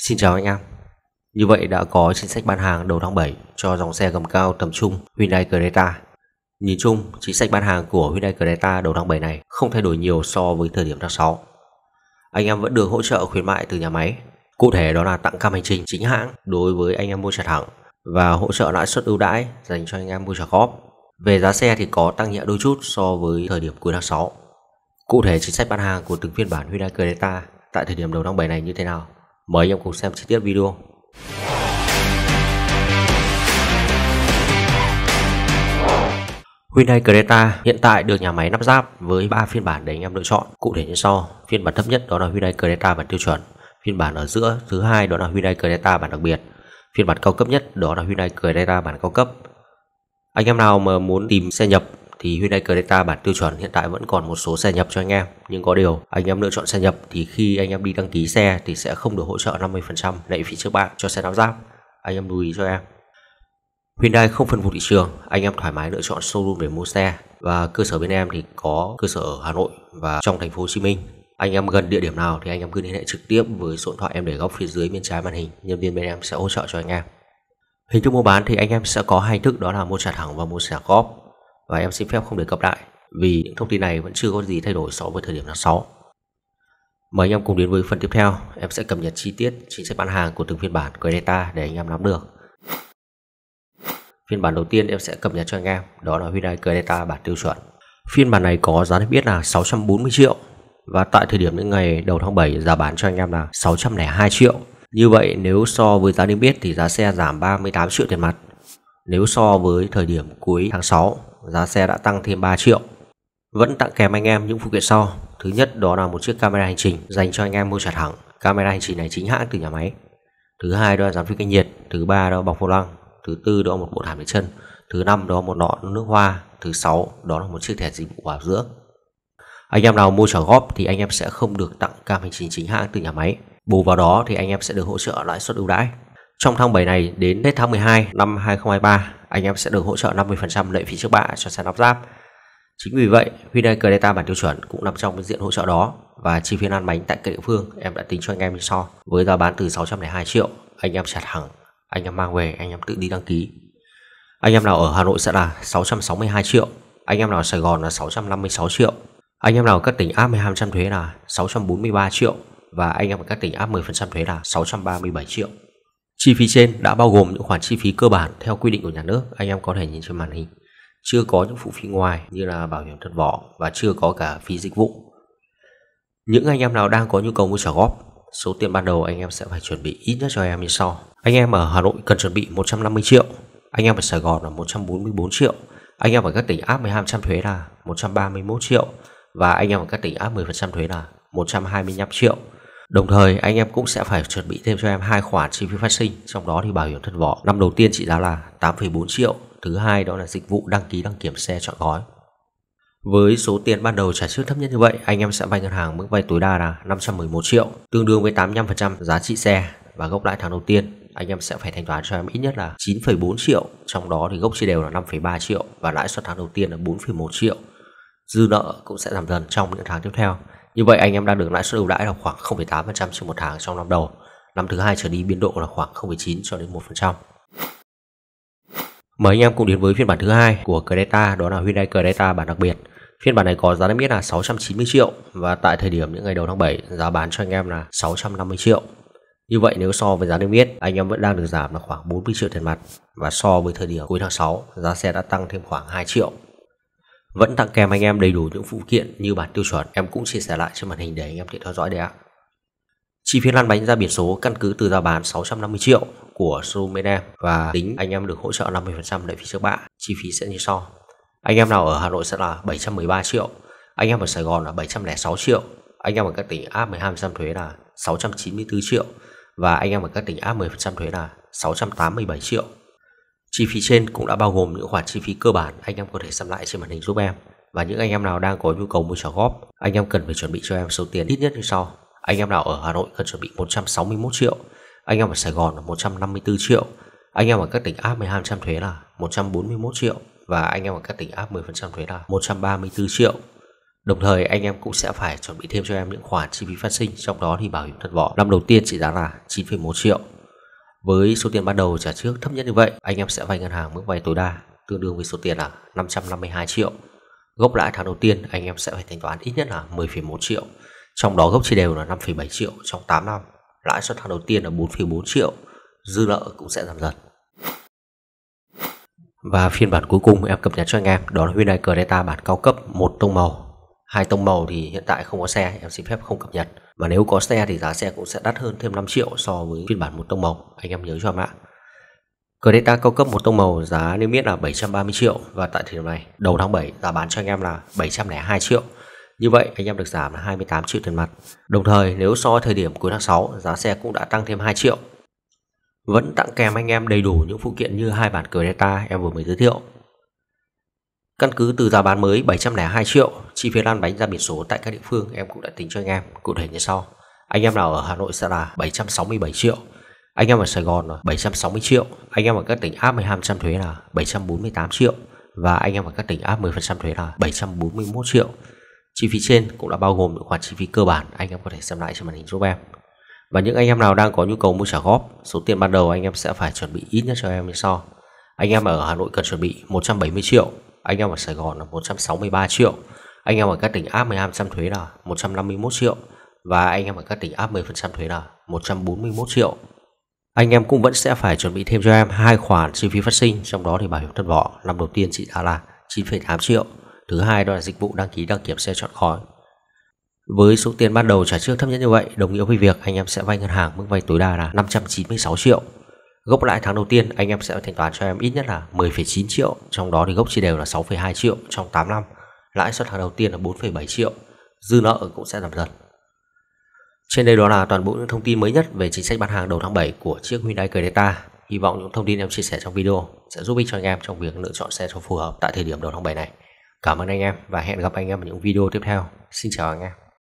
Xin chào anh em Như vậy đã có chính sách bán hàng đầu tháng 7 cho dòng xe gầm cao tầm trung Hyundai Creta Nhìn chung, chính sách bán hàng của Hyundai Creta đầu tháng 7 này không thay đổi nhiều so với thời điểm tháng 6 Anh em vẫn được hỗ trợ khuyến mại từ nhà máy Cụ thể đó là tặng cam hành trình chính hãng đối với anh em mua trả thẳng và hỗ trợ lãi suất ưu đãi dành cho anh em mua trả góp. Về giá xe thì có tăng nhẹ đôi chút so với thời điểm cuối tháng 6. Cụ thể chính sách bán hàng của từng phiên bản Hyundai Creta tại thời điểm đầu tháng 7 này như thế nào? Mời anh em cùng xem chi tiết video. Hyundai Creta hiện tại được nhà máy lắp ráp với 3 phiên bản để anh em lựa chọn. Cụ thể như sau, phiên bản thấp nhất đó là Hyundai Creta bản tiêu chuẩn, phiên bản ở giữa thứ hai đó là Hyundai Creta bản đặc biệt, phiên bản cao cấp nhất đó là Hyundai Creta bản cao cấp. Anh em nào mà muốn tìm xe nhập thì Hyundai Creta bản tiêu chuẩn hiện tại vẫn còn một số xe nhập cho anh em nhưng có điều anh em lựa chọn xe nhập thì khi anh em đi đăng ký xe thì sẽ không được hỗ trợ 50% lệ phí trước bạ cho xe đóng giáp anh em lưu ý cho em Hyundai không phân vụ thị trường, anh em thoải mái lựa chọn showroom để mua xe và cơ sở bên em thì có cơ sở ở Hà Nội và trong thành phố Hồ Chí Minh. Anh em gần địa điểm nào thì anh em cứ liên hệ trực tiếp với số điện thoại em để góc phía dưới bên trái màn hình, nhân viên bên em sẽ hỗ trợ cho anh em. Hình thức mua bán thì anh em sẽ có hai thức đó là mua trả thẳng và mua trả góp và em xin phép không đề cập lại vì những thông tin này vẫn chưa có gì thay đổi so với thời điểm tháng 6. Mời anh em cùng đến với phần tiếp theo, em sẽ cập nhật chi tiết chính sách bán hàng của từng phiên bản của Delta để anh em nắm được. Phiên bản đầu tiên em sẽ cập nhật cho anh em, đó là Hyundai Creta bản tiêu chuẩn. Phiên bản này có giá niêm yết là 640 triệu và tại thời điểm những ngày đầu tháng 7 giá bán cho anh em là 602 triệu. Như vậy nếu so với giá niêm yết thì giá xe giảm 38 triệu tiền mặt. Nếu so với thời điểm cuối tháng 6 giá xe đã tăng thêm 3 triệu. Vẫn tặng kèm anh em những phụ kiện sau. Thứ nhất đó là một chiếc camera hành trình dành cho anh em mua trả thẳng, Camera hành trình này chính hãng từ nhà máy. Thứ hai đó là giảm phích cách nhiệt, thứ ba đó là bọc vô lăng, thứ tư đó là một bộ thảm để chân, thứ năm đó là một nọ nước hoa, thứ sáu đó là một chiếc thẻ dịch vụ bảo dưỡng. Anh em nào mua trả góp thì anh em sẽ không được tặng cam hành trình chính hãng từ nhà máy. Bù vào đó thì anh em sẽ được hỗ trợ lãi suất ưu đãi trong tháng 7 này đến hết tháng 12 năm 2023, anh em sẽ được hỗ trợ 50% lệ phí trước bạ cho sàn lắp ráp. Chính vì vậy, Hyundai Creta bản tiêu chuẩn cũng nằm trong diện hỗ trợ đó và chi phí lăn bánh tại các địa phương em đã tính cho anh em như sau. Với giá bán từ 602 triệu, anh em chặt hẳn, anh em mang về, anh em tự đi đăng ký. Anh em nào ở Hà Nội sẽ là 662 triệu, anh em nào ở Sài Gòn là 656 triệu, anh em nào các tỉnh áp 12% thuế là 643 triệu và anh em ở các tỉnh áp 10% thuế là 637 triệu. Chi phí trên đã bao gồm những khoản chi phí cơ bản theo quy định của nhà nước anh em có thể nhìn trên màn hình. Chưa có những phụ phí ngoài như là bảo hiểm thất vỏ và chưa có cả phí dịch vụ. Những anh em nào đang có nhu cầu mua trả góp, số tiền ban đầu anh em sẽ phải chuẩn bị ít nhất cho em như sau. Anh em ở Hà Nội cần chuẩn bị 150 triệu, anh em ở Sài Gòn là 144 triệu, anh em ở các tỉnh áp 12% thuế là 131 triệu và anh em ở các tỉnh áp 10% thuế là 125 triệu. Đồng thời anh em cũng sẽ phải chuẩn bị thêm cho em hai khoản chi phí phát sinh, trong đó thì bảo hiểm thân vỏ năm đầu tiên trị giá là 8,4 triệu, thứ hai đó là dịch vụ đăng ký đăng kiểm xe chọn gói. Với số tiền ban đầu trả trước thấp nhất như vậy, anh em sẽ vay ngân hàng mức vay tối đa là 511 triệu, tương đương với 85% giá trị xe và gốc lãi tháng đầu tiên. Anh em sẽ phải thanh toán cho em ít nhất là 9,4 triệu, trong đó thì gốc chia đều là 5,3 triệu và lãi suất tháng đầu tiên là 4,1 triệu. Dư nợ cũng sẽ giảm dần trong những tháng tiếp theo. Như vậy anh em đang được lãi suất ưu đãi là khoảng 0,8% trên một tháng trong năm đầu. Năm thứ hai trở đi biên độ là khoảng 0,9 cho đến 1%. Mời anh em cùng đến với phiên bản thứ hai của Creta, đó là Hyundai Creta bản đặc biệt. Phiên bản này có giá niêm yết là 690 triệu và tại thời điểm những ngày đầu tháng 7 giá bán cho anh em là 650 triệu. Như vậy nếu so với giá niêm yết, anh em vẫn đang được giảm là khoảng 40 triệu tiền mặt và so với thời điểm cuối tháng 6, giá xe đã tăng thêm khoảng 2 triệu. Vẫn tặng kèm anh em đầy đủ những phụ kiện như bản tiêu chuẩn Em cũng chia sẻ lại trên màn hình để anh em tiện theo dõi đấy ạ Chi phí lăn bánh ra biển số căn cứ từ giá bán 650 triệu của showroom bên em và tính anh em được hỗ trợ 50% lệ phí trước bạ. Chi phí sẽ như sau. Anh em nào ở Hà Nội sẽ là 713 triệu, anh em ở Sài Gòn là 706 triệu, anh em ở các tỉnh áp 12% thuế là 694 triệu và anh em ở các tỉnh áp 10% thuế là 687 triệu. Chi phí trên cũng đã bao gồm những khoản chi phí cơ bản anh em có thể xem lại trên màn hình giúp em. Và những anh em nào đang có nhu cầu mua trả góp, anh em cần phải chuẩn bị cho em số tiền ít nhất như sau. Anh em nào ở Hà Nội cần chuẩn bị 161 triệu, anh em ở Sài Gòn là 154 triệu, anh em ở các tỉnh áp 12% thuế là 141 triệu và anh em ở các tỉnh áp 10% thuế là 134 triệu. Đồng thời anh em cũng sẽ phải chuẩn bị thêm cho em những khoản chi phí phát sinh trong đó thì bảo hiểm thất vỏ năm đầu tiên trị giá là 9,1 triệu với số tiền ban đầu trả trước thấp nhất như vậy, anh em sẽ vay ngân hàng mức vay tối đa tương đương với số tiền là 552 triệu. Gốc lãi tháng đầu tiên anh em sẽ phải thanh toán ít nhất là 10,1 triệu, trong đó gốc chia đều là 5,7 triệu trong 8 năm. Lãi suất tháng đầu tiên là 4,4 triệu, dư nợ cũng sẽ giảm dần. Và phiên bản cuối cùng em cập nhật cho anh em đó là Hyundai Creta bản cao cấp một tông màu. Hai tông màu thì hiện tại không có xe, em xin phép không cập nhật mà nếu có xe thì giá xe cũng sẽ đắt hơn thêm 5 triệu so với phiên bản một tông màu anh em nhớ cho mã. Creta cao cấp một tông màu giá niêm yết là 730 triệu và tại thời điểm này đầu tháng 7 giá bán cho anh em là 702 triệu như vậy anh em được giảm 28 triệu tiền mặt đồng thời nếu so với thời điểm cuối tháng 6 giá xe cũng đã tăng thêm 2 triệu vẫn tặng kèm anh em đầy đủ những phụ kiện như hai bản Creta em vừa mới giới thiệu Căn cứ từ giá bán mới 702 triệu, chi phí lăn bánh ra biển số tại các địa phương em cũng đã tính cho anh em cụ thể như sau. Anh em nào ở Hà Nội sẽ là 767 triệu, anh em ở Sài Gòn là 760 triệu, anh em ở các tỉnh áp 12% thuế là 748 triệu và anh em ở các tỉnh áp 10% thuế là 741 triệu. Chi phí trên cũng đã bao gồm những khoản chi phí cơ bản anh em có thể xem lại trên màn hình giúp em. Và những anh em nào đang có nhu cầu mua trả góp, số tiền ban đầu anh em sẽ phải chuẩn bị ít nhất cho em như sau. Anh em ở Hà Nội cần chuẩn bị 170 triệu, anh em ở Sài Gòn là 163 triệu anh em ở các tỉnh áp 12% thuế là 151 triệu và anh em ở các tỉnh áp 10% thuế là 141 triệu anh em cũng vẫn sẽ phải chuẩn bị thêm cho em hai khoản chi phí phát sinh trong đó thì bảo hiểm thân vỏ năm đầu tiên trị giá là 9,8 triệu thứ hai đó là dịch vụ đăng ký đăng kiểm xe chọn khói với số tiền ban đầu trả trước thấp nhất như vậy đồng nghĩa với việc anh em sẽ vay ngân hàng mức vay tối đa là 596 triệu Gốc lãi tháng đầu tiên anh em sẽ thanh toán cho em ít nhất là 10,9 triệu, trong đó thì gốc chia đều là 6,2 triệu trong 8 năm. Lãi suất tháng đầu tiên là 4,7 triệu, dư nợ cũng sẽ giảm dần. Trên đây đó là toàn bộ những thông tin mới nhất về chính sách bán hàng đầu tháng 7 của chiếc Hyundai Creta. Hy vọng những thông tin em chia sẻ trong video sẽ giúp ích cho anh em trong việc lựa chọn xe cho phù hợp tại thời điểm đầu tháng 7 này. Cảm ơn anh em và hẹn gặp anh em ở những video tiếp theo. Xin chào anh em.